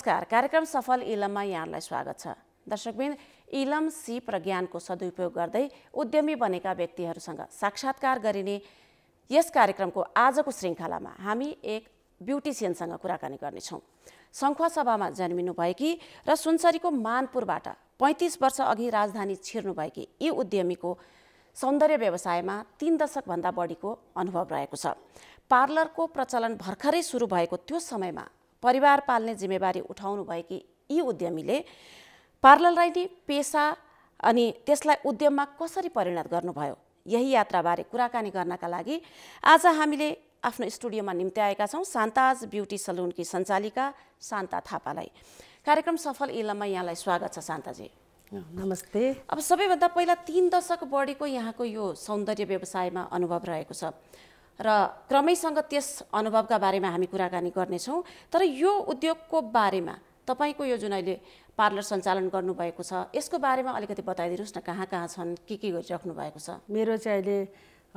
नमस्कार कार्यक्रम सफल इलममा यहाँलाई स्वागत छ दर्शकबिन इलम सिप र ज्ञानको सदुपयोग गर्दै उद्यमी बनेका व्यक्तिहरूसँग साक्षात्कार गरिने यस कार्यक्रमको आजको श्रृङ्खलामा हामी एक ब्युटिसियनसँग कुराकानी गर्नेछौँ सभामा जन्मिनु भएकी र सुनसरीको मानपुरबाट पैँतिस वर्ष अघि राजधानी छिर्नुभएकी यी उद्यमीको सौन्दर्य व्यवसायमा तिन दशकभन्दा बढीको अनुभव रहेको छ पार्लरको प्रचलन भर्खरै सुरु भएको त्यो समयमा परिवार पाल्ने जिम्मेवारी उठाउनु भएकी यी उद्यमीले पार्लरलाई नै पेसा अनि त्यसलाई उद्यममा कसरी परिणत गर्नुभयो यही यात्राबारे कुराकानी गर्नका लागि आज हामीले आफ्नो स्टुडियोमा निम्त्याएका छौँ शान्ताज ब्युटी सलुनकी सञ्चालिका शान्ता थापालाई कार्यक्रम सफल इलममा यहाँलाई स्वागत छ शान्ताजी नमस्ते अब सबैभन्दा पहिला तिन दशक बढीको यहाँको यो सौन्दर्य व्यवसायमा अनुभव रहेको छ र क्रमैसँग त्यस अनुभवका बारेमा हामी कुराकानी गर्नेछौँ तर यो उद्योगको बारेमा तपाईँको यो जुन अहिले पार्लर सञ्चालन गर्नुभएको छ यसको बारेमा अलिकति बताइदिनुहोस् न कहाँ कहाँ छन् के के गरिराख्नु भएको छ मेरो चाहिँ अहिले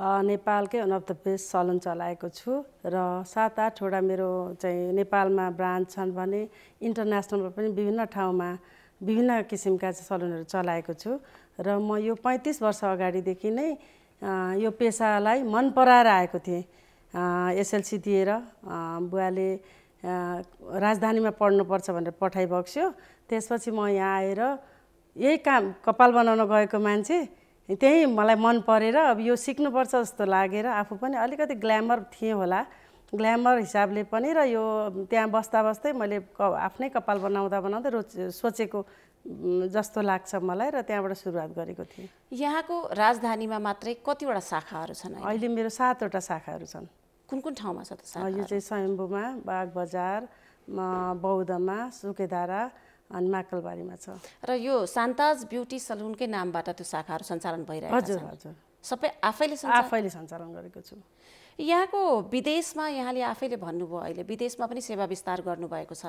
नेपालकै one of the best salon चलाएको छु र सात आठवटा मेरो चाहिँ नेपालमा ब्रान्च छन् भने इन्टरनेसनलमा पनि विभिन्न ठाउँमा विभिन्न किसिमका सलुनहरू चलाएको छु र म यो पैँतिस वर्ष अगाडिदेखि नै यो पेसालाई मन पराएर आएको थिएँ एसएलसी दिएर बुवाले राजधानीमा पढ्नुपर्छ भनेर पठाइबक्स्यो त्यसपछि म यहाँ आएर यही काम कपाल बनाउन गएको मान्छे त्यहीँ मलाई मन परेर अब यो सिक्नुपर्छ जस्तो लागेर आफू पनि अलिकति ग्ल्यामर थिएँ होला ग्ल्यामर हिसाबले पनि र यो त्यहाँ बस्दा बस्दै मैले आफ्नै कपाल बनाउँदा बनाउँदै रोच सोचेको जस्तो लाग्छ मलाई र त्यहाँबाट सुरुवात गरेको थिएँ यहाँको राजधानीमा मात्रै कतिवटा शाखाहरू छन् अहिले मेरो सातवटा शाखाहरू छन् कुन कुन ठाउँमा छ त यो चाहिँ स्वयम्भूमा बाग बजार बौद्धमा सुकेधारा अनि माकलबारीमा छ र यो सान्ताज ब्युटी सलुनकै नामबाट त्यो शाखाहरू सञ्चालन भइरहेको हजुर हजुर सबै आफैले आफैले सञ्चालन गरेको छु यहाँको विदेशमा यहाँले आफैले भन्नुभयो अहिले विदेशमा पनि सेवा विस्तार गर्नुभएको छ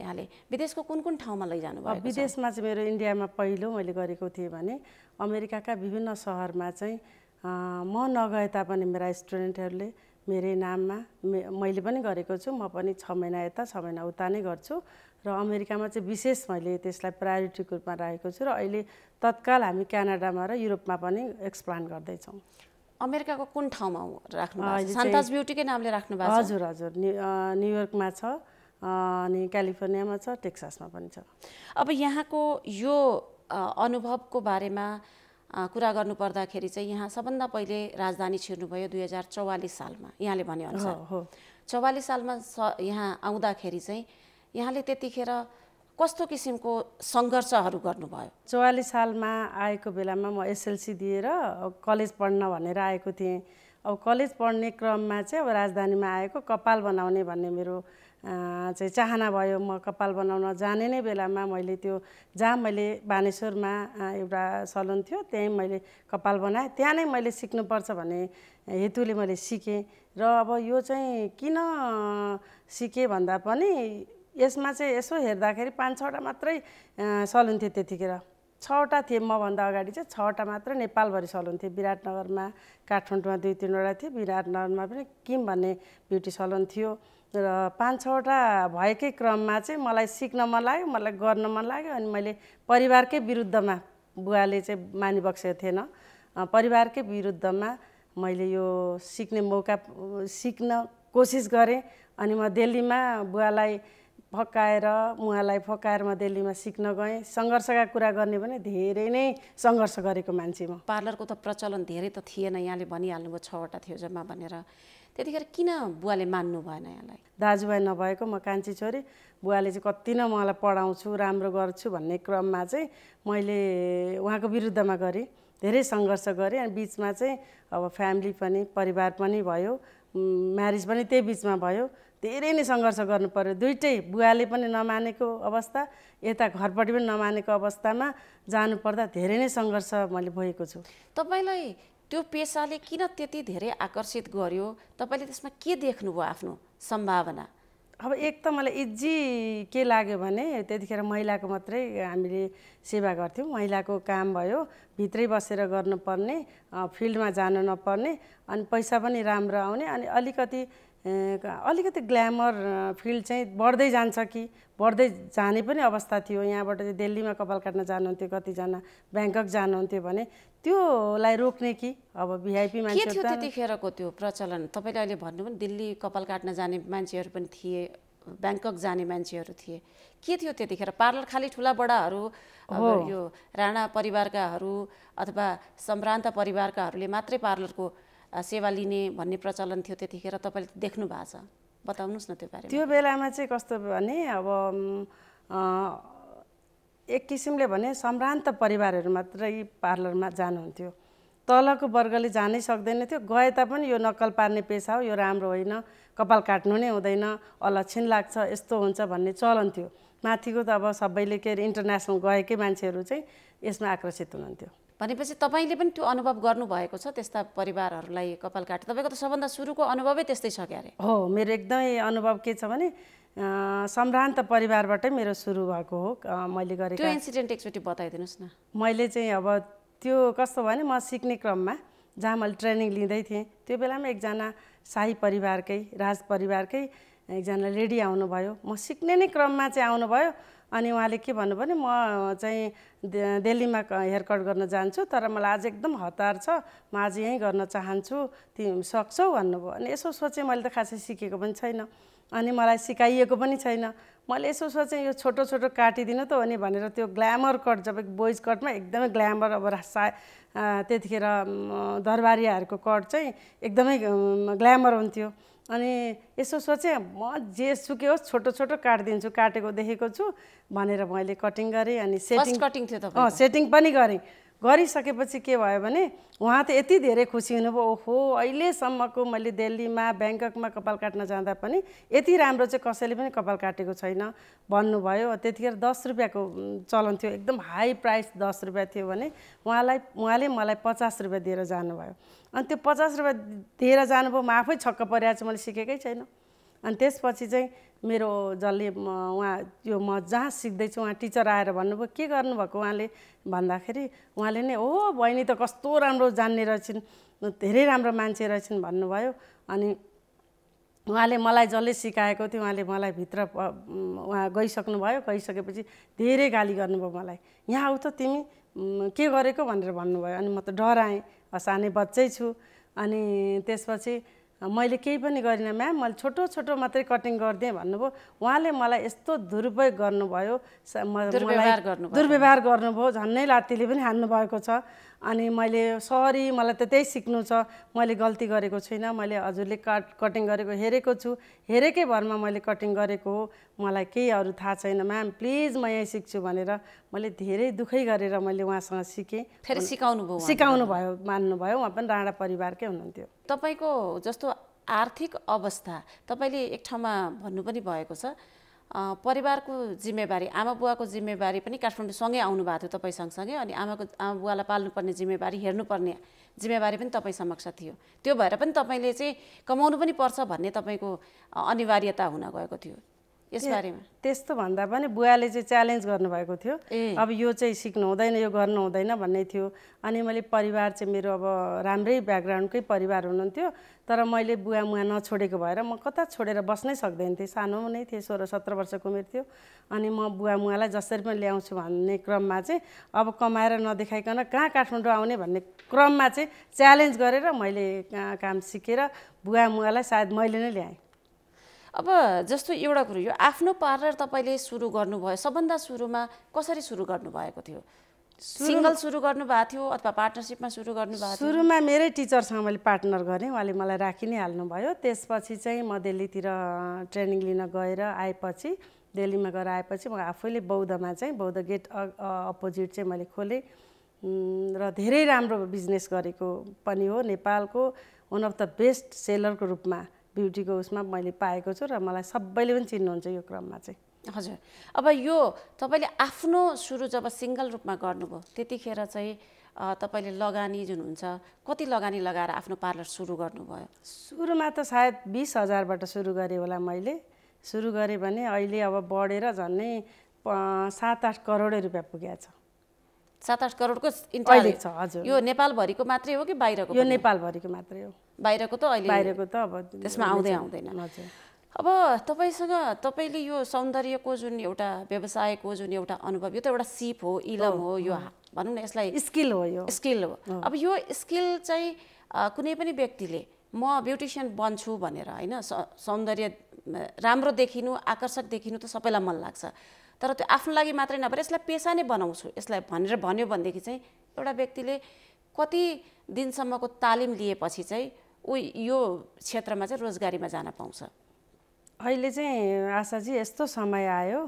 यहाँले विदेशको कुन कुन ठाउँमा लैजानु भयो विदेशमा चाहिँ मेरो इन्डियामा पहिलो मैले गरेको थिएँ भने अमेरिकाका विभिन्न सहरमा चाहिँ म नगए तापनि मेरा स्टुडेन्टहरूले मेरै नाममा मे मैले पनि गरेको छु म पनि छ महिना यता छ महिना उता नै गर्छु र अमेरिकामा चाहिँ विशेष मैले त्यसलाई प्रायोरिटीको रूपमा राखेको छु र अहिले तत्काल हामी क्यानाडामा र युरोपमा पनि एक्सप्लान गर्दैछौँ अमेरिकाको कुन ठाउँमा राख्नु सान्ताज ब्युटीकै नामले राख्नु भएको हजुर हजुर न्युयोर्कमा छ अनि क्यालिफोर्नियामा छ टेक्सासमा पनि छ अब यहाँको यो अनुभवको बारेमा कुरा गर्नुपर्दाखेरि चाहिँ यहाँ सबभन्दा पहिले राजधानी छिर्नुभयो दुई हजार चौवालिस सालमा यहाँले भनेअनुसार चौवालिस सालमा स यहाँ आउँदाखेरि चाहिँ यहाँले त्यतिखेर कस्तो किसिमको सङ्घर्षहरू गर्नुभयो चौवालिस सालमा आएको बेलामा म एसएलसी दिएर कलेज पढ्न भनेर आएको थिएँ अब कलेज पढ्ने क्रममा चाहिँ अब राजधानीमा आएको कपाल बनाउने भन्ने मेरो चाहिँ चाहना भयो म कपाल बनाउन जाने नै बेलामा मैले त्यो जहाँ मैले बानेश्वरमा एउटा सलुन थियो त्यहीँ मैले कपाल बनाएँ त्यहाँ नै मैले सिक्नुपर्छ भन्ने हेतुले मैले सिकेँ र अब यो चाहिँ किन सिकेँ भन्दा पनि यसमा चाहिँ यसो हेर्दाखेरि पाँच छवटा मात्रै सलुन थियो त्यतिखेर छवटा थिएँ मभन्दा अगाडि चाहिँ छवटा मात्र नेपालभरि सलुन थियो विराटनगरमा काठमाडौँमा दुई तिनवटा थियो विराटनगरमा पनि किम भन्ने ब्युटी सलुन थियो र पाँच छवटा भएकै क्रममा चाहिँ मलाई सिक्न मन लाग्यो मलाई गर्न मन लाग्यो अनि मैले परिवारकै विरुद्धमा बुवाले चाहिँ मानिबक्सेको थिएन परिवारकै विरुद्धमा मैले यो सिक्ने मौका सिक्न कोसिस गरेँ अनि म दिल्लीमा बुवालाई फकाएर उहाँलाई फकाएर म दिल्लीमा सिक्न गएँ सङ्घर्षका कुरा गर्ने भने धेरै नै सङ्घर्ष गरेको मान्छे म पार्लरको त प्रचलन धेरै त थिएन यहाँले भनिहाल्नुभयो छवटा थियो जम्मा भनेर त्यतिखेर किन बुवाले मान्नु भएन यहाँलाई दाजुभाइ नभएको म कान्छी छोरी बुवाले चाहिँ कति नै मलाई पढाउँछु राम्रो गर्छु भन्ने क्रममा चाहिँ मैले उहाँको विरुद्धमा गरेँ धेरै सङ्घर्ष गरेँ अनि बिचमा चाहिँ अब फ्यामिली पनि परिवार पनि भयो म्यारिज पनि त्यही बिचमा भयो धेरै नै सङ्घर्ष गर्नु पऱ्यो दुइटै बुवाले पनि नमानेको अवस्था यता घरपट्टि पनि नमानेको अवस्थामा जानुपर्दा धेरै नै सङ्घर्ष मैले भएको छु तपाईँलाई त्यो पेसाले किन त्यति धेरै आकर्षित गर्यो तपाईँले त्यसमा के देख्नुभयो आफ्नो सम्भावना अब एक त मलाई इजी के लाग्यो भने त्यतिखेर महिलाको मात्रै हामीले सेवा गर्थ्यौँ महिलाको काम भयो भित्रै बसेर गर्नुपर्ने फिल्डमा जानु नपर्ने अनि पैसा पनि राम्रो आउने अनि अलिकति अलिकति ग्ल्यामर फिल्ड चाहिँ बढ्दै जान्छ कि बढ्दै जाने पनि अवस्था थियो यहाँबाट चाहिँ दिल्लीमा कपाल काट्न जानुहुन्थ्यो कतिजना ब्याङ्कक जानुहुन्थ्यो भने त्योलाई रोक्ने कि अब भिआइपी मान्छे त्यतिखेरको त्यो प्रचलन तपाईँले अहिले भन्नु पनि दिल्ली कपाल काट्न जाने मान्छेहरू पनि थिए ब्याङ्कक जाने मान्छेहरू थिए के थियो त्यतिखेर पार्लर खालि ठुला बडाहरू यो राणा परिवारकाहरू अथवा सम्भ्रान्त परिवारकाहरूले मात्रै पार्लरको सेवा लिने भन्ने प्रचलन थियो त्यतिखेर तपाईँले देख्नु भएको छ बताउनुहोस् न त्यो बारेमा त्यो बेलामा चाहिँ कस्तो भने अब एक किसिमले भने सम्भ्रान्त परिवारहरू मात्रै पार्लरमा जानुहुन्थ्यो तलको वर्गले जानै सक्दैन थियो गए तापनि यो नक्कल पार्ने पेसा हो यो राम्रो होइन कपाल काट्नु नै हुँदैन अलक्षिण लाग्छ यस्तो हुन्छ भन्ने चलन थियो माथिको त अब सबैले के अरे इन्टरनेसनल गएकै मान्छेहरू चाहिँ यसमा आकर्षित हुनुहुन्थ्यो भनेपछि तपाईँले पनि त्यो अनुभव गर्नुभएको छ त्यस्ता परिवारहरूलाई कपाल काटे तपाईँको त सबभन्दा सुरुको अनुभवै त्यस्तै छ क्यारे हो मेरो एकदमै अनुभव के छ भने सम्भ्रान्त परिवारबाटै मेरो सुरु भएको हो मैले गरेको त्यो इन्सिडेन्ट एकचोटि बताइदिनुहोस् न मैले चाहिँ अब त्यो कस्तो भने म सिक्ने क्रममा जहाँ मैले ट्रेनिङ लिँदै थिएँ त्यो बेलामा एकजना साई परिवारकै राज परिवारकै एकजना लेडी आउनुभयो म सिक्ने नै क्रममा चाहिँ आउनुभयो अनि उहाँले के भन्नुभयो भने म चाहिँ दिल्लीमा हेयरकट गर्न जान्छु तर मलाई आज एकदम हतार छ म आज यहीँ गर्न चाहन्छु तिमी सक्छौ भन्नुभयो अनि यसो सोचेँ मैले त खासै सिकेको पनि छैन अनि मलाई सिकाइएको पनि छैन मैले यसो सोचेँ यो छोटो छोटो काटिदिनु त हो नि भनेर त्यो ग्ल्यामर कट जब बोइज कटमा एकदमै ग्ल्यामर अब सा त्यतिखेर दरबारियाहरूको कट चाहिँ एकदमै ग्ल्यामर हुन्थ्यो अनि यसो सोचेँ म जे सुके होस् छोटो छोटो काटिदिन्छु काटेको देखेको छु भनेर मैले कटिङ गरेँ अनि सेटिङ कटिङ थियो त सेटिङ पनि गरेँ गरिसकेपछि के भयो भने उहाँ त यति धेरै खुसी हुनुभयो ओहो अहिलेसम्मको मैले दिल्लीमा ब्याङ्ककमा कपाल काट्न जाँदा पनि यति राम्रो चाहिँ कसैले पनि कपाल काटेको छैन भन्नुभयो त्यतिखेर दस रुपियाँको चलन थियो एकदम हाई प्राइस दस रुपियाँ थियो भने उहाँलाई उहाँले मलाई पचास रुपियाँ दिएर जानुभयो अनि त्यो पचास रुपियाँ दिएर जानुभयो म आफै छक्क परिरहेको छु मैले सिकेकै छैन अनि त्यसपछि चाहिँ मेरो जसले उहाँ यो म जहाँ सिक्दैछु उहाँ टिचर आएर भन्नुभयो के गर्नुभएको उहाँले भन्दाखेरि उहाँले नै हो बहिनी त कस्तो राम्रो जान्ने रहेछन् धेरै राम्रो मान्छे रहेछन् भन्नुभयो अनि उहाँले मलाई जसले सिकाएको थियो उहाँले मलाई भित्र उहाँ गइसक्नुभयो गइसकेपछि धेरै गाली गर्नुभयो मलाई यहाँ आऊ त तिमी के गरेको भनेर भन्नुभयो अनि म त डराएँ सानै बच्चै छु अनि त्यसपछि मैले केही पनि गरिनँ म्याम मैले छोटो छोटो मात्रै कटिङ गरिदिएँ भन्नुभयो उहाँले मलाई यस्तो दुरुपयोग गर्नुभयो दुर्व्यवहार गर्नु गर्नुभयो झन्नै लात्तीले पनि हान्नुभएको छ अनि मैले सरी मलाई त त्यही सिक्नु छ मैले गल्ती गरेको छुइनँ मैले हजुरले काट कटिङ गरेको हेरेको छु हेरेकै भरमा मैले कटिङ गरेको हो मलाई केही अरू थाहा छैन म्याम प्लिज म यहीँ सिक्छु भनेर मैले धेरै दुःखै गरेर मैले उहाँसँग सिकेँ फेरि सिकाउनु भयो सिकाउनु भयो मान्नुभयो उहाँ पनि राणा परिवारकै हुनुहुन्थ्यो तपाईँको जस्तो आर्थिक अवस्था तपाईँले एक ठाउँमा भन्नु पनि भएको छ परिवारको जिम्मेवारी आमा बुवाको जिम्मेवारी पनि काठमाडौँसँगै आउनुभएको थियो तपाईँ सँगसँगै अनि आमाको आमा बुवालाई पाल्नुपर्ने जिम्मेवारी हेर्नुपर्ने जिम्मेवारी पनि तपाईँ समक्ष थियो त्यो भएर पनि तपाईँले चाहिँ कमाउनु पनि पर्छ भन्ने तपाईँको अनिवार्यता हुन गएको थियो यसबारेमा त्यस्तो भन्दा पनि बुवाले चाहिँ च्यालेन्ज गर्नुभएको थियो अब यो चाहिँ सिक्नु हुँदैन यो गर्नु हुँदैन भन्ने थियो अनि मैले परिवार चाहिँ मेरो अब राम्रै ब्याकग्राउन्डकै परिवार हुनुहुन्थ्यो तर मैले बुवा मुवा नछोडेको भएर म कता छोडेर बस्नै सक्दैन थिएँ सानो नै थिएँ सोह्र सत्र वर्षको उमेर थियो अनि म बुवा मुवालाई जसरी पनि ल्याउँछु भन्ने क्रममा चाहिँ अब कमाएर नदेखाइकन कहाँ काठमाडौँ आउने भन्ने क्रममा चाहिँ च्यालेन्ज गरेर मैले काम सिकेर बुवा मुवालाई सायद मैले नै ल्याएँ अब जस्तो एउटा कुरो यो आफ्नो पार्लर तपाईँले सुरु गर्नुभयो सबभन्दा सुरुमा कसरी सुरु गर्नुभएको थियो सिङ्गल सुरु गर्नुभएको थियो अथवा पार्टनरसिपमा सुरु गर्नुभएको सुरुमा मेरै टिचरसँग मैले पार्टनर गरेँ उहाँले मलाई राखि नै हाल्नुभयो त्यसपछि चाहिँ म दिल्लीतिर ट्रेनिङ लिन गएर आएपछि दिल्लीमा गएर आएपछि म आफैले बौद्धमा चाहिँ बौद्ध गेट अपोजिट चाहिँ मैले खोलेँ र धेरै राम्रो बिजनेस गरेको पनि हो नेपालको वान अफ द बेस्ट सेलरको रूपमा ब्युटीको उसमा मैले पाएको छु र मलाई सबैले पनि चिन्नुहुन्छ यो क्रममा चाहिँ हजुर अब यो तपाईँले आफ्नो सुरु जब सिङ्गल रूपमा गर्नुभयो त्यतिखेर चाहिँ तपाईँले लगानी जुन हुन्छ कति लगानी लगाएर आफ्नो पार्लर सुरु गर्नुभयो सुरुमा त सायद बिस हजारबाट सुरु गरेँ होला मैले सुरु गरेँ भने अहिले अब बढेर झन्नै सात आठ करोडै रुपियाँ पुगेको छ सात आठ करोडको इन्टर यो नेपालभरिको मात्रै हो कि बाहिरको यो नेपालभरिको मात्रै हो बाहिरको त अहिले बाहिरको त अब त्यसमा आउँदै आउँदैन अब तपाईँसँग तपाईँले यो सौन्दर्यको जुन एउटा व्यवसायको जुन एउटा अनुभव यो त एउटा सिप हो इलम हो यो भनौँ न यसलाई स्किल हो यो स्किल हो अब यो स्किल चाहिँ कुनै पनि व्यक्तिले म ब्युटिसियन बन्छु भनेर होइन सौन्दर्य राम्रो देखिनु आकर्षक देखिनु त सबैलाई मन लाग्छ तर त्यो आफ्नो लागि मात्रै नभएर यसलाई पेसा नै बनाउँछु यसलाई भनेर भन्यो भनेदेखि चाहिँ एउटा व्यक्तिले कति दिनसम्मको तालिम लिएपछि चाहिँ ऊ यो क्षेत्रमा चाहिँ रोजगारीमा जान पाउँछ अहिले चाहिँ आशाजी यस्तो समय आयो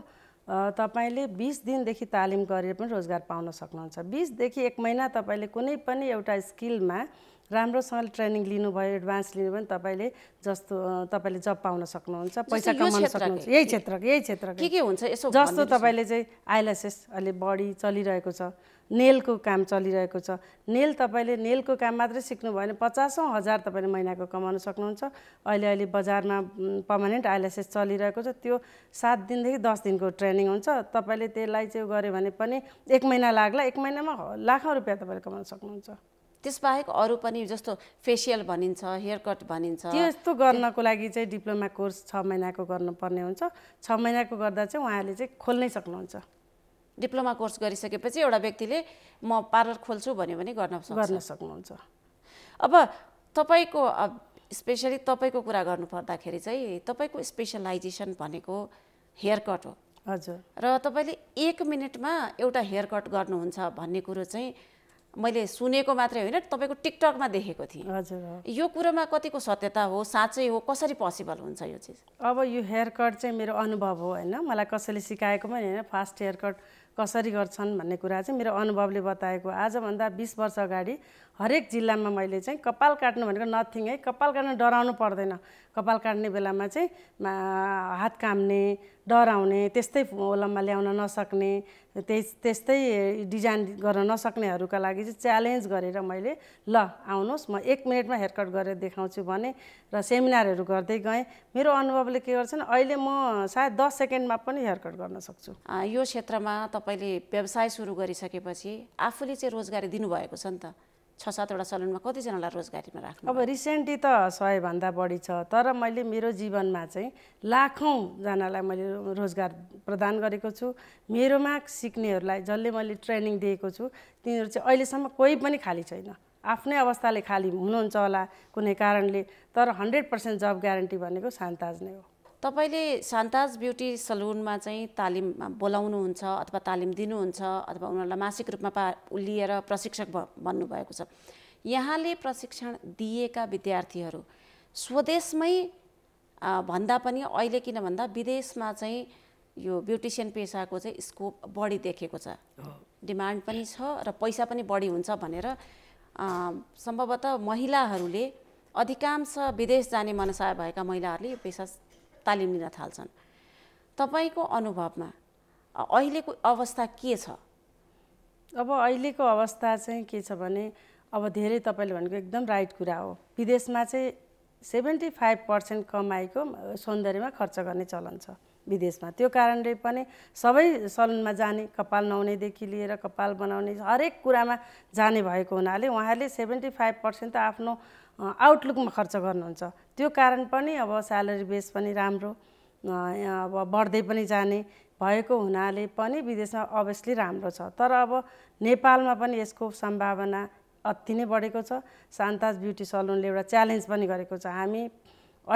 तपाईँले बिस दिनदेखि तालिम गरेर पनि रोजगार पाउन सक्नुहुन्छ बिसदेखि एक महिना तपाईँले कुनै पनि एउटा स्किलमा राम्रोसँगले ट्रेनिङ लिनुभयो एडभान्स लिनुभयो भने तपाईँले जस्तो तपाईँले जब पाउन सक्नुहुन्छ पैसा कमाउन सक्नुहुन्छ यही क्षेत्रको यही क्षेत्र के के हुन्छ यसो जस्तो तपाईँले चाहिँ आइलासेस अहिले बढी चलिरहेको छ नेलको काम चलिरहेको छ नेल तपाईँले नेलको काम मात्रै सिक्नुभयो भने पचासौँ हजार तपाईँले महिनाको कमाउन सक्नुहुन्छ अहिले अहिले बजारमा पर्मानेन्ट आइलासेस चलिरहेको छ त्यो सात दिनदेखि दस दिनको ट्रेनिङ हुन्छ तपाईँले त्यसलाई चाहिँ गऱ्यो भने पनि एक महिना लाग्ला एक महिनामा लाखौँ रुपियाँ तपाईँले कमाउन सक्नुहुन्छ त्यसबाहेक अरू पनि जस्तो फेसियल भनिन्छ हेयर कट भनिन्छ त्यस्तो गर्नको लागि चाहिँ डिप्लोमा कोर्स छ महिनाको गर्नुपर्ने हुन्छ छ महिनाको गर्दा चाहिँ उहाँले चाहिँ खोल्नै सक्नुहुन्छ डिप्लोमा कोर्स गरिसकेपछि एउटा व्यक्तिले म पार्लर खोल्छु भन्यो भने गर्न गर्न सक्नुहुन्छ अब तपाईँको स्पेसली तपाईँको कुरा गर्नु पर्दाखेरि चाहिँ तपाईँको स्पेसलाइजेसन भनेको हेयर कट हो हजुर र तपाईँले एक मिनटमा एउटा हेयर कट गर्नुहुन्छ भन्ने कुरो चाहिँ मैले सुनेको मात्रै होइन तपाईँको टिकटकमा देखेको थिएँ हजुर यो कुरोमा कतिको सत्यता हो साँच्चै हो कसरी पोसिबल हुन्छ यो चिज अब यो हेयर कट चाहिँ मेरो अनुभव हो होइन मलाई कसैले सिकाएको पनि होइन फास्ट हेयर कट कसरी गर्छन् भन्ने कुरा चाहिँ मेरो अनुभवले बताएको आजभन्दा बिस वर्ष अगाडि हरेक जिल्लामा मैले चाहिँ कपाल काट्नु भनेको नथिङ है कपाल काट्नु डराउनु पर्दैन कपाल काट्ने बेलामा चाहिँ हात काम्ने डराउने त्यस्तै ओलम्बा ल्याउन नसक्ने त्यस त्यस्तै डिजाइन गर्न नसक्नेहरूका लागि चाहिँ च्यालेन्ज गरेर मैले ल आउनुहोस् म एक मिनटमा हेयरकट गरेर देखाउँछु भने र सेमिनारहरू गर्दै गएँ मेरो अनुभवले के गर्छन् अहिले म सायद दस सेकेन्डमा पनि हेयरकट गर्न सक्छु यो क्षेत्रमा तपाईँले व्यवसाय सुरु गरिसकेपछि आफूले चाहिँ रोजगारी दिनुभएको छ नि त छ सातवटा सलुनमा कतिजनालाई रोजगारीमा राख्नु अब रिसेन्टली त सयभन्दा बढी छ तर मैले मेरो जीवनमा चाहिँ लाखौँजनालाई मैले रोजगार प्रदान गरेको छु मेरोमा सिक्नेहरूलाई जसले मैले ट्रेनिङ दिएको छु तिनीहरू चाहिँ अहिलेसम्म कोही पनि खाली छैन आफ्नै अवस्थाले खाली हुनुहुन्छ होला कुनै कारणले तर हन्ड्रेड पर्सेन्ट जब ग्यारेन्टी भनेको सान्ताज नै हो तपाईँले सान्ताज ब्युटी सलुनमा चाहिँ तालिम बोलाउनुहुन्छ अथवा तालिम दिनुहुन्छ अथवा उनीहरूलाई मासिक रूपमा पा लिएर प्रशिक्षक भन्नुभएको छ यहाँले प्रशिक्षण दिएका विद्यार्थीहरू स्वदेशमै भन्दा पनि अहिले किन भन्दा विदेशमा चाहिँ यो ब्युटिसियन पेसाको चाहिँ स्कोप बढी देखेको छ डिमान्ड पनि छ र पैसा पनि बढी हुन्छ भनेर सम्भवतः महिलाहरूले अधिकांश विदेश जाने मनसाय भएका महिलाहरूले यो पेसा तालिम लिन थाल्छन् तपाईँको अनुभवमा अहिलेको अवस्था के छ अब अहिलेको अवस्था चाहिँ के छ भने अब धेरै तपाईँले भनेको एकदम राइट कुरा हो विदेशमा चाहिँ सेभेन्टी फाइभ पर्सेन्ट कमाइको सौन्दर्यमा खर्च गर्ने चलन छ विदेशमा त्यो कारणले पनि सबै सलुनमा जाने कपाल नुहाउनेदेखि लिएर कपाल बनाउने हरेक कुरामा जाने भएको हुनाले उहाँहरूले सेभेन्टी फाइभ पर्सेन्ट त आफ्नो आउटलुकमा खर्च गर्नुहुन्छ त्यो कारण पनि अब स्यालेरी बेस पनि राम्रो अब बढ्दै पनि जाने भएको हुनाले पनि विदेशमा अभियसली राम्रो छ तर अब नेपालमा पनि यसको सम्भावना अति नै बढेको छ शान्ताज ब्युटी सलुनले एउटा च्यालेन्ज पनि गरेको छ हामी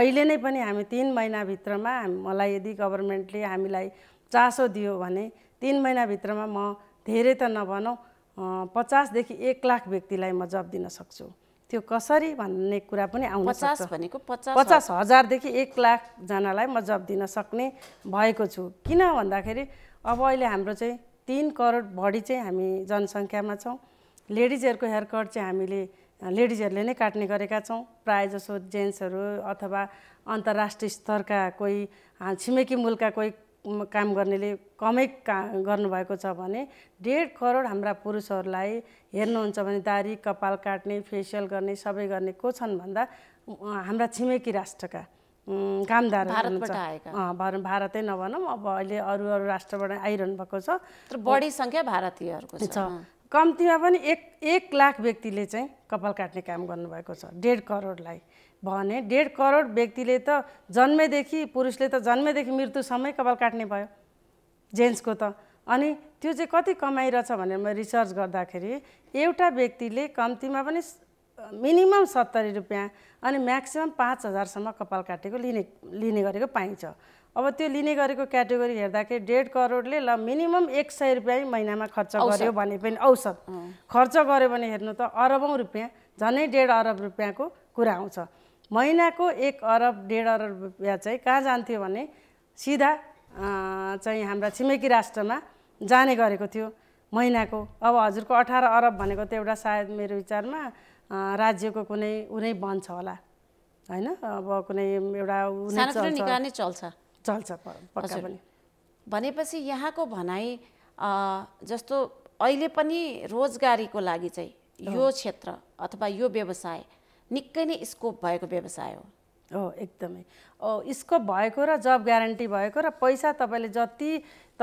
अहिले नै पनि हामी तिन महिनाभित्रमा मलाई यदि गभर्मेन्टले हामीलाई चासो दियो भने तिन महिनाभित्रमा म धेरै त नभनौँ पचासदेखि एक लाख व्यक्तिलाई म जब दिन सक्छु त्यो कसरी भन्ने कुरा पनि आउनु पचास भनेको पचास पचास हजारदेखि एक लाखजनालाई म जब दिन सक्ने भएको छु किन भन्दाखेरि अब अहिले हाम्रो चाहिँ तिन करोड बढी चाहिँ हामी जनसङ्ख्यामा छौँ लेडिजहरूको हेयर कट चाहिँ हामीले लेडिजहरूले नै काट्ने गरेका छौँ प्रायः जसो जेन्ट्सहरू अथवा अन्तर्राष्ट्रिय स्तरका कोही छिमेकी मुलका कोही काम गर्नेले कमै का गर्नुभएको छ भने डेढ करोड हाम्रा पुरुषहरूलाई हेर्नुहुन्छ भने दारी कपाल काट्ने फेसियल गर्ने सबै गर्ने को छन् भन्दा हाम्रा छिमेकी राष्ट्रका कामदार भारतै नभनौँ अब अहिले अरू अरू राष्ट्रबाट आइरहनु भएको छ तर बढी सङ्ख्या भारतीयहरूको छ कम्तीमा पनि एक एक लाख व्यक्तिले चाहिँ कपाल काट्ने काम गर्नुभएको छ डेढ करोडलाई भने डेढ करोड व्यक्तिले त जन्मेदेखि पुरुषले त जन्मेदेखि मृत्युसम्मै कपाल काट्ने भयो जेन्ट्सको त अनि त्यो चाहिँ कति कमाइरहेछ भनेर म रिसर्च गर्दाखेरि एउटा व्यक्तिले कम्तीमा पनि मिनिमम सत्तरी रुपियाँ अनि म्याक्सिमम् पाँच हजारसम्म कपाल काटेको लिने लिने गरेको पाइन्छ अब त्यो लिने गरेको क्याटेगोरी हेर्दाखेरि डेढ करोडले ल मिनिमम एक सय रुपियाँ महिनामा खर्च गर्यो भने पनि औसत खर्च गर्यो भने हेर्नु त अरबौँ रुपियाँ झनै डेढ अरब रुपियाँको कुरा आउँछ महिनाको एक अरब डेढ अरब रुपियाँ चाहिँ कहाँ जान्थ्यो भने सिधा चाहिँ हाम्रा छिमेकी राष्ट्रमा जाने गरेको थियो महिनाको अब हजुरको अठार अरब भनेको त एउटा सायद मेरो विचारमा राज्यको कुनै उनै बन्छ होला होइन अब कुनै एउटा नै चल्छ चल्छ पक्का पनि भनेपछि यहाँको भनाइ जस्तो अहिले पनि रोजगारीको लागि चाहिँ यो क्षेत्र अथवा यो व्यवसाय निकै नै स्कोप भएको व्यवसाय हो ओ एकदमै स्कोप भएको र जब ग्यारेन्टी भएको र पैसा तपाईँले जति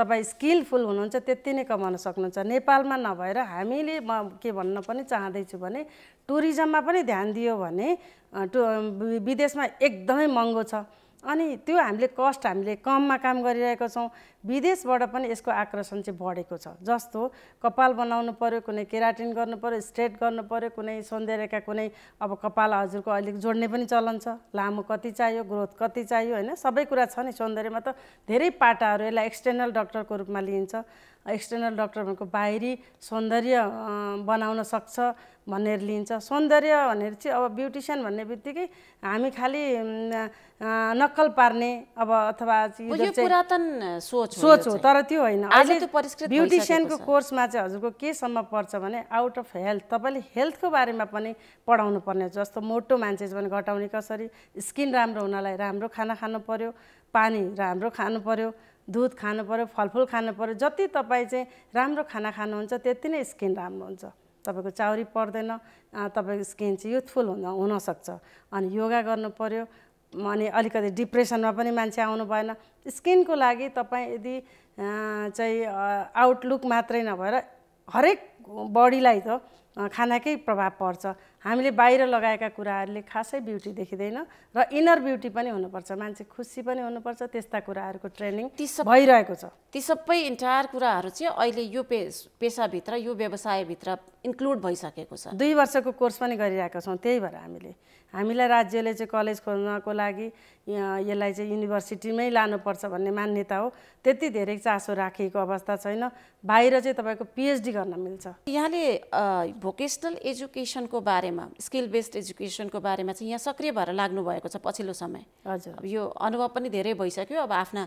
तपाईँ स्किलफुल हुनुहुन्छ त्यति नै कमाउन सक्नुहुन्छ नेपालमा नभएर हामीले म के भन्न पनि चाहँदैछु भने टुरिज्ममा पनि ध्यान दियो भने टु विदेशमा एकदमै महँगो छ अनि त्यो हामीले कस्ट हामीले कममा काम गरिरहेका छौँ विदेशबाट पनि यसको आकर्षण चाहिँ बढेको छ जस्तो कपाल बनाउनु पऱ्यो कुनै केराटिन पऱ्यो स्ट्रेट पऱ्यो कुनै सौन्दर्यका कुनै अब कपाल हजुरको अलिक जोड्ने पनि चलन छ लामो कति चाहियो ग्रोथ कति चाहियो होइन सबै कुरा छ नि सौन्दर्यमा त धेरै पाटाहरू यसलाई एक्सटर्नल डक्टरको रूपमा लिइन्छ एक्सटर्नल डक्टर भनेको बाहिरी सौन्दर्य बनाउन सक्छ भनेर लिन्छ सौन्दर्य भनेर चाहिँ अब ब्युटिसियन भन्ने बित्तिकै हामी खालि नक्कल पार्ने अब अथवा पुरातन सोच सोच हो तर त्यो होइन ब्युटिसियनको कोर्समा चाहिँ हजुरको केसम्म पर्छ भने आउट अफ हेल्थ तपाईँले हेल्थको बारेमा पनि पढाउनु पर्ने जस्तो मोटो मान्छे छ भने घटाउने कसरी स्किन राम्रो हुनलाई राम्रो खाना खानु पर्यो पानी राम्रो खानु पर्यो दुध खानु पऱ्यो फलफुल खानु पऱ्यो जति तपाईँ चाहिँ राम्रो खाना खानुहुन्छ त्यति नै स्किन राम्रो हुन्छ तपाईँको चाउरी पर्दैन तपाईँको स्किन चाहिँ युथफुल हुन हुनसक्छ अनि योगा गर्नु पऱ्यो अनि अलिकति डिप्रेसनमा पनि मान्छे आउनु भएन स्किनको लागि तपाईँ यदि चाहिँ आउटलुक मात्रै नभएर हरेक बडीलाई त खानाकै प्रभाव पर्छ हामीले बाहिर लगाएका कुराहरूले खासै ब्युटी देखिँदैन र इनर ब्युटी पनि हुनुपर्छ मान्छे खुसी पनि हुनुपर्छ त्यस्ता कुराहरूको ट्रेनिङ ती सब भइरहेको छ ती सबै इन्टायर कुराहरू चाहिँ अहिले यो पे पेसाभित्र यो व्यवसायभित्र इन्क्लुड भइसकेको छ दुई वर्षको कोर्स पनि गरिरहेका छौँ त्यही भएर हामीले हामीलाई राज्यले चाहिँ कलेज खोल्नको लागि यसलाई चाहिँ युनिभर्सिटीमै लानुपर्छ भन्ने मान्यता हो त्यति धेरै चासो राखिएको अवस्था छैन बाहिर चाहिँ तपाईँको पिएचडी गर्न मिल्छ यहाँले भोकेसनल एजुकेसनको बारेमा स्किल बेस्ड एजुकेसनको बारेमा चाहिँ यहाँ सक्रिय भएर लाग्नु भएको छ पछिल्लो समय हजुर यो अनुभव पनि धेरै भइसक्यो अब आफ्ना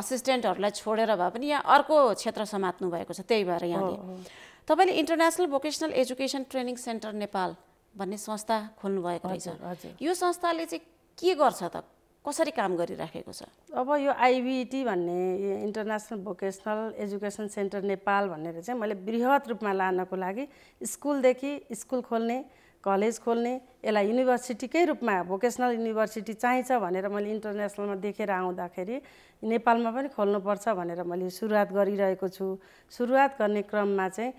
असिस्टेन्टहरूलाई छोडेर भए पनि यहाँ अर्को क्षेत्र समात्नु भएको छ त्यही भएर यहाँले तपाईँले international vocational education training centre Nepal भन्ने संस्था खोल्नुभएको रहेछ यो संस्थाले चाहिँ के गर्छ त कसरी काम गरिराखेको छ अब यो आइबिटी भन्ने international vocational education centre Nepal भनेर चाहिँ मैले वृहत रूपमा लानको लागि स्कुलदेखि स्कुल खोल्ने कलेज खोल्ने यसलाई युनिभर्सिटीकै रूपमा भोकेसनल युनिभर्सिटी चाहिन्छ भनेर मैले इन्टरनेसनलमा देखेर आउँदाखेरि नेपालमा पनि खोल्नुपर्छ भनेर मैले सुरुवात गरिरहेको छु सुरुवात गर्ने क्रममा चाहिँ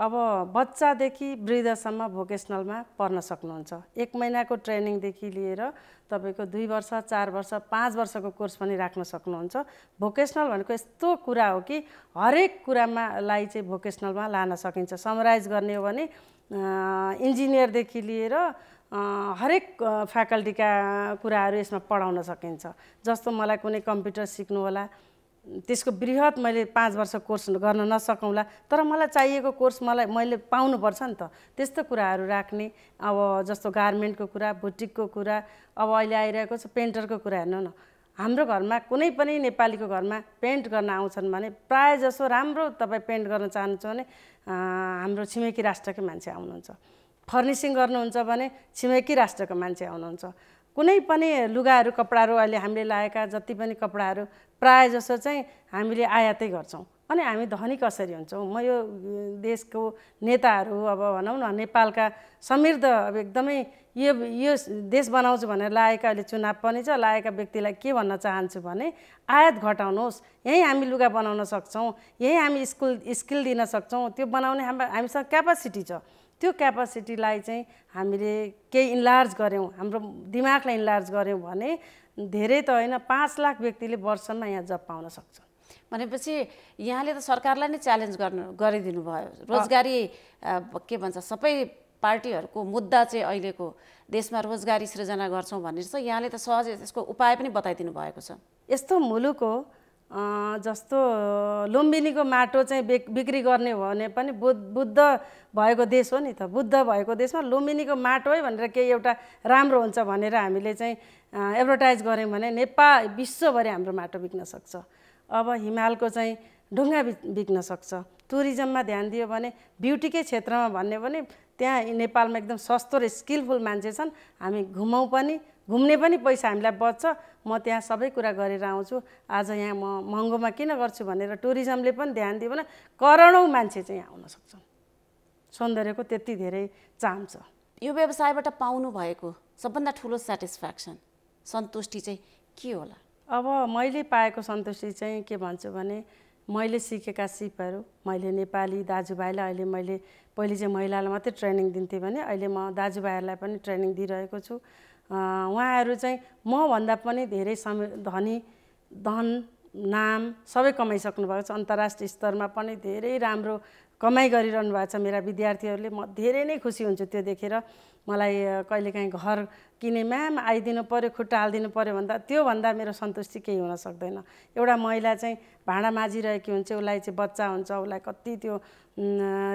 अब बच्चादेखि वृद्धसम्म भोकेसनलमा पर्न सक्नुहुन्छ एक महिनाको ट्रेनिङदेखि लिएर तपाईँको दुई वर्ष चार वर्ष पाँच वर्षको कोर्स पनि राख्न सक्नुहुन्छ भोकेसनल भनेको यस्तो कुरा हो कि हरेक कुरामा लाई चाहिँ भोकेसनलमा लान सकिन्छ समराइज गर्ने हो भने इन्जिनियरदेखि लिएर हरेक फ्याकल्टीका कुराहरू यसमा पढाउन सकिन्छ जस्तो मलाई कुनै कम्प्युटर सिक्नु होला त्यसको बृहत मैले पाँच वर्ष कोर्स गर्न नसकौँला तर मलाई चाहिएको कोर्स मलाई मैले पाउनुपर्छ नि त त्यस्तो कुराहरू राख्ने अब जस्तो गार्मेन्टको कुरा बुटिकको कुरा अब अहिले आइरहेको छ पेन्टरको कुरा हेर्नु न हाम्रो घरमा कुनै पनि नेपालीको घरमा पेन्ट गर्न आउँछन् भने प्रायः जसो राम्रो तपाईँ पेन्ट गर्न चाहनुहुन्छ भने हाम्रो छिमेकी राष्ट्रकै मान्छे आउनुहुन्छ फर्निसिङ गर्नुहुन्छ भने छिमेकी राष्ट्रको मान्छे आउनुहुन्छ कुनै पनि लुगाहरू कपडाहरू अहिले हामीले लाएका जति पनि कपडाहरू प्रायः जसो चाहिँ हामीले आयातै गर्छौँ अनि हामी धनी कसरी हुन्छौँ म यो देशको नेताहरू अब भनौँ न नेपालका समृद्ध अब एकदमै यो यो देश बनाउँछु भनेर लागेका अहिले चुनाव पनि छ लागेका व्यक्तिलाई के भन्न चाहन्छु भने आयात घटाउनुहोस् यहीँ हामी लुगा बनाउन सक्छौँ यहीँ हामी स्कुल स्किल दिन सक्छौँ त्यो बनाउने हाम्रो हामीसँग क्यापासिटी छ त्यो क्यापासिटीलाई चाहिँ हामीले केही इन्लार्ज गऱ्यौँ हाम्रो दिमागलाई इन्लार्ज गऱ्यौँ भने धेरै त होइन पाँच लाख व्यक्तिले वर्षमा यहाँ जब पाउन सक्छ भनेपछि यहाँले त सरकारलाई नै च्यालेन्ज गर्नु गरिदिनु भयो रोजगारी के भन्छ सबै पार्टीहरूको मुद्दा चाहिँ अहिलेको देशमा रोजगारी सृजना गर्छौँ भनेर चाहिँ यहाँले त सहजै त्यसको उपाय पनि बताइदिनु भएको छ यस्तो मुलुक हो जस्तो लुम्बिनीको माटो चाहिँ बिक्री गर्ने हो भने पनि बुद्ध बुद्ध भएको देश हो नि त बुद्ध भएको देशमा लुम्बिनीको माटो है भनेर केही एउटा राम्रो हुन्छ भनेर हामीले चाहिँ एडभर्टाइज गऱ्यौँ भने नेपाल विश्वभरि हाम्रो माटो बिक्न सक्छ अब हिमालको चाहिँ ढुङ्गा बिक्न सक्छ टुरिज्ममा ध्यान दियो भने ब्युटीकै क्षेत्रमा भन्यो भने त्यहाँ नेपालमा एकदम सस्तो र स्किलफुल मान्छे छन् हामी घुमौँ पनि घुम्ने पनि पैसा हामीलाई बच्छ म त्यहाँ सबै कुरा गरेर आउँछु आज यहाँ म महँगोमा किन गर्छु भनेर टुरिज्मले पनि ध्यान दियो भने करोडौँ मान्छे चाहिँ आउन सक्छन् सौन्दर्यको त्यति धेरै चाम छ यो व्यवसायबाट पाउनु भएको सबभन्दा ठुलो सेटिस्फ्याक्सन सन्तुष्टि चाहिँ के होला अब मैले पाएको सन्तुष्टि चाहिँ के भन्छु भने मैले सिकेका सिपहरू मैले नेपाली दाजुभाइलाई अहिले मैले पहिले चाहिँ महिलालाई मात्रै ट्रेनिङ दिन्थेँ भने अहिले म दाजुभाइहरूलाई पनि ट्रेनिङ दिइरहेको छु उहाँहरू चाहिँ मभन्दा पनि धेरै समय धनी धन नाम सबै कमाइसक्नु भएको छ अन्तर्राष्ट्रिय स्तरमा पनि धेरै राम्रो कमाइ गरिरहनु भएको छ मेरा विद्यार्थीहरूले म धेरै नै खुसी हुन्छु त्यो देखेर मलाई कहिलेकाहीँ घर किने म्याम आइदिनु पऱ्यो खुट्टा हालिदिनु पऱ्यो भन्दा त्योभन्दा मेरो सन्तुष्टि केही हुन सक्दैन एउटा महिला चाहिँ भाँडा माझिरहेकी हुन्छ उसलाई चाहिँ बच्चा हुन्छ उसलाई कति त्यो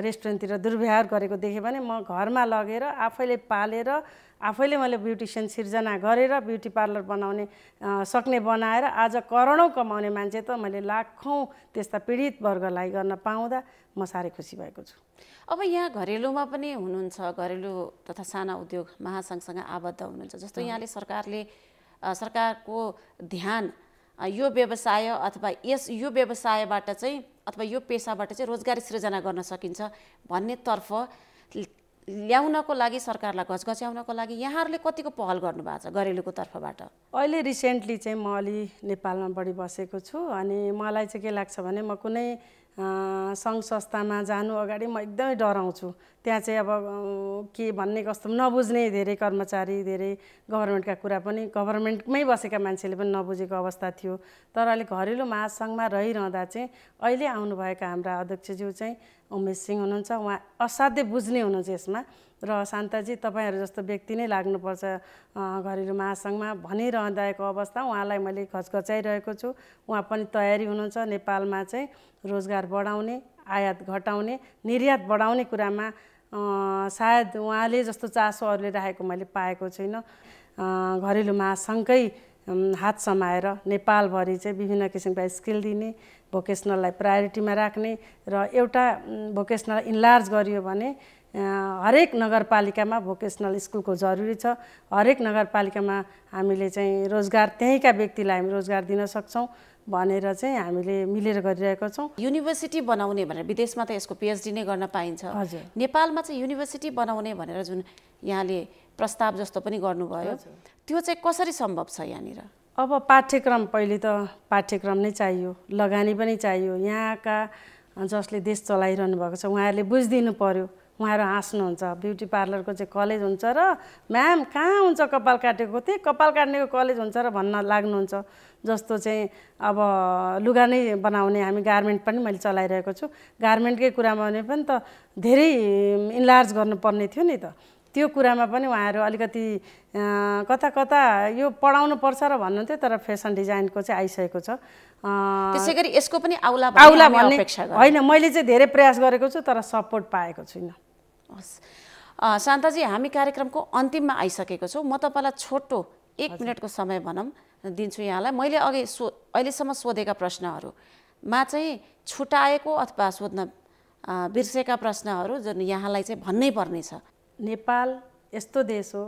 रेस्टुरेन्टतिर दुर्व्यवहार गरेको देखेँ भने म घरमा लगेर आफैले पालेर आफैले मैले ब्युटिसियन सिर्जना गरेर ब्युटी पार्लर बनाउने सक्ने बनाएर आज करोडौँ कमाउने मान्छे त मैले लाखौँ त्यस्ता पीडित वर्गलाई गर्न पाउँदा म साह्रै खुसी भएको छु अब यहाँ घरेलुमा पनि हुनुहुन्छ घरेलु तथा साना उद्योग महासङ्घसँग आबद्ध हुनुहुन्छ जस्तो यहाँले सरकारले सरकारको ध्यान यो व्यवसाय अथवा यस यो व्यवसायबाट चाहिँ अथवा यो पेसाबाट चाहिँ रोजगारी सृजना गर्न सकिन्छ भन्नेतर्फ ल्याउनको लागि सरकारलाई घचघच्याउनको लागि यहाँहरूले कतिको पहल गर्नुभएको छ घरेलुको तर्फबाट अहिले रिसेन्टली चाहिँ म अलि नेपालमा बढी बसेको छु अनि मलाई चाहिँ के लाग्छ भने म कुनै सङ्घ संस्थामा जानु अगाडि म एकदमै डराउँछु त्यहाँ चाहिँ अब के भन्ने कस्तो नबुझ्ने धेरै कर्मचारी धेरै गभर्मेन्टका कुरा पनि गभर्मेन्टमै बसेका मान्छेले पनि नबुझेको अवस्था थियो तर अहिले घरेलु महासङ्घमा रहिरहँदा चाहिँ अहिले आउनुभएका हाम्रा अध्यक्षज्यू चाहिँ उमेश सिंह हुनुहुन्छ उहाँ असाध्य बुझ्ने हुनुहुन्छ यसमा र शान्ताजी तपाईँहरू जस्तो व्यक्ति नै लाग्नुपर्छ घरेलु महासङ्घमा भनिरहँदाको अवस्था उहाँलाई मैले खचखचाइरहेको छु उहाँ पनि तयारी हुनुहुन्छ नेपालमा चाहिँ रोजगार बढाउने आयात घटाउने निर्यात बढाउने कुरामा सायद उहाँले जस्तो चासो अरूले राखेको मैले पाएको छुइनँ घरेलु महासङ्घकै हात समाएर नेपालभरि चाहिँ विभिन्न किसिमका स्किल दिने भोकेसनललाई प्रायोरिटीमा राख्ने र एउटा भोकेसनल इन्लार्ज गरियो भने हरेक नगरपालिकामा भोकेसनल स्कुलको जरुरी छ हरेक नगरपालिकामा हामीले चाहिँ रोजगार त्यहीँका व्यक्तिलाई हामी रोजगार दिन सक्छौँ भनेर चाहिँ हामीले मिलेर गरिरहेका छौँ युनिभर्सिटी बनाउने भनेर विदेशमा त यसको पिएचडी नै गर्न पाइन्छ हजुर नेपालमा चाहिँ युनिभर्सिटी बनाउने भनेर जुन यहाँले प्रस्ताव जस्तो पनि गर्नुभयो त्यो चाहिँ कसरी सम्भव छ यहाँनिर अब पाठ्यक्रम पहिले त पाठ्यक्रम नै चाहियो लगानी पनि चाहियो यहाँका जसले देश चलाइरहनु भएको छ उहाँहरूले बुझिदिनु पऱ्यो उहाँहरू हाँस्नुहुन्छ ब्युटी पार्लरको चाहिँ कलेज हुन्छ र म्याम कहाँ हुन्छ कपाल काटेको त्यही कपाल काट्नेको कलेज हुन्छ र भन्न लाग्नुहुन्छ जस्तो चाहिँ अब लुगा नै बनाउने हामी गार्मेन्ट पनि मैले चलाइरहेको छु गार्मेन्टकै कुरामा भने पनि त धेरै इन्लार्ज गर्नुपर्ने थियो नि त त्यो कुरामा पनि उहाँहरू अलिकति कता कता यो पढाउनु पर्छ र भन्नुहुन्थ्यो तर फेसन डिजाइनको चाहिँ आइसकेको छ त्यसै गरी यसको पनि आउला अपेक्षा भन्ने होइन मैले चाहिँ धेरै प्रयास गरेको छु तर सपोर्ट पाएको छुइनँ हस् शान्ताजी हामी कार्यक्रमको अन्तिममा आइसकेको छौँ म तपाईँलाई छोटो एक मिनटको समय भनौँ दिन्छु यहाँलाई मैले अघि सो अहिलेसम्म सोधेका प्रश्नहरूमा चाहिँ छुटाएको अथवा सोध्न बिर्सेका प्रश्नहरू जुन यहाँलाई चाहिँ भन्नै पर्नेछ नेपाल यस्तो देश हो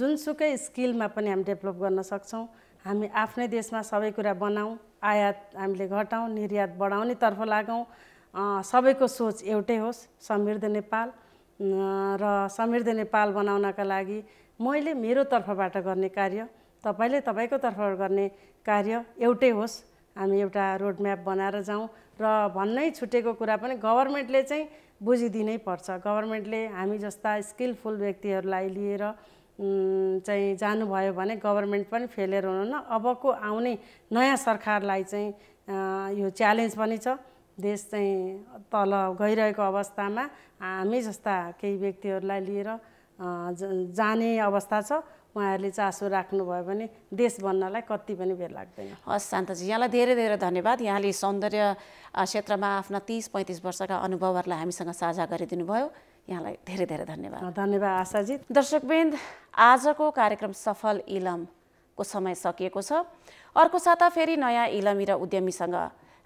जुनसुकै स्किलमा पनि हामी डेभलप गर्न सक्छौँ हामी आफ्नै देशमा सबै कुरा बनाऊँ आयात हामीले घटाउँ निर्यात बढाउनेतर्फ लागौँ सबैको सोच एउटै होस् समृद्ध नेपाल र समृद्ध नेपाल बनाउनका लागि मैले मेरो तर्फबाट गर्ने कार्य तपाईँले तपाईँको तर्फबाट गर्ने कार्य एउटै होस् हामी एउटा रोडम्याप बनाएर जाउँ र भन्नै छुटेको कुरा पनि गभर्मेन्टले चाहिँ बुझिदिनै पर्छ गभर्मेन्टले हामी जस्ता स्किलफुल व्यक्तिहरूलाई लिएर चाहिँ जानुभयो भने गभर्मेन्ट पनि फेलियर हुनुहुन्न अबको आउने नयाँ सरकारलाई चाहिँ यो च्यालेन्ज पनि छ देश चाहिँ तल गइरहेको अवस्थामा हामी जस्ता केही व्यक्तिहरूलाई लिएर जाने अवस्था छ उहाँहरूले चासो राख्नुभयो भने देश बन्नलाई कति पनि बेर लाग्दैन हस् शान्तजी यहाँलाई धेरै धेरै धन्यवाद यहाँले सौन्दर्य क्षेत्रमा आफ्ना तिस पैँतिस वर्षका अनुभवहरूलाई हामीसँग साझा गरिदिनु भयो यहाँलाई धेरै धेरै धन्यवाद धन्यवाद आशाजी दर्शकबिन्द आजको कार्यक्रम सफल इलमको समय सकिएको छ अर्को साता फेरि नयाँ इलमी र उद्यमीसँग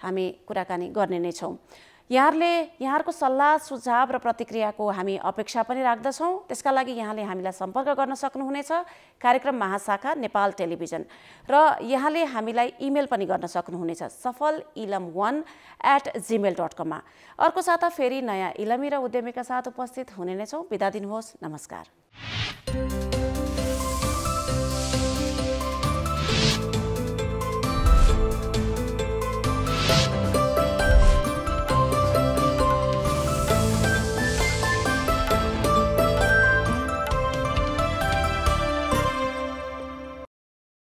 हामी कुराकानी गर्ने नै छौँ यहाँहरूले यहाँहरूको सल्लाह सुझाव र प्रतिक्रियाको हामी अपेक्षा पनि राख्दछौँ त्यसका लागि यहाँले हामीलाई सम्पर्क गर्न सक्नुहुनेछ कार्यक्रम महाशाखा नेपाल टेलिभिजन र यहाँले हामीलाई इमेल पनि गर्न सक्नुहुनेछ सफल इलम वान एट जिमेल डट कममा अर्को साता फेरि नयाँ इलमी र उद्यमीका साथ उपस्थित हुने नै छौँ बिदा दिनुहोस् नमस्कार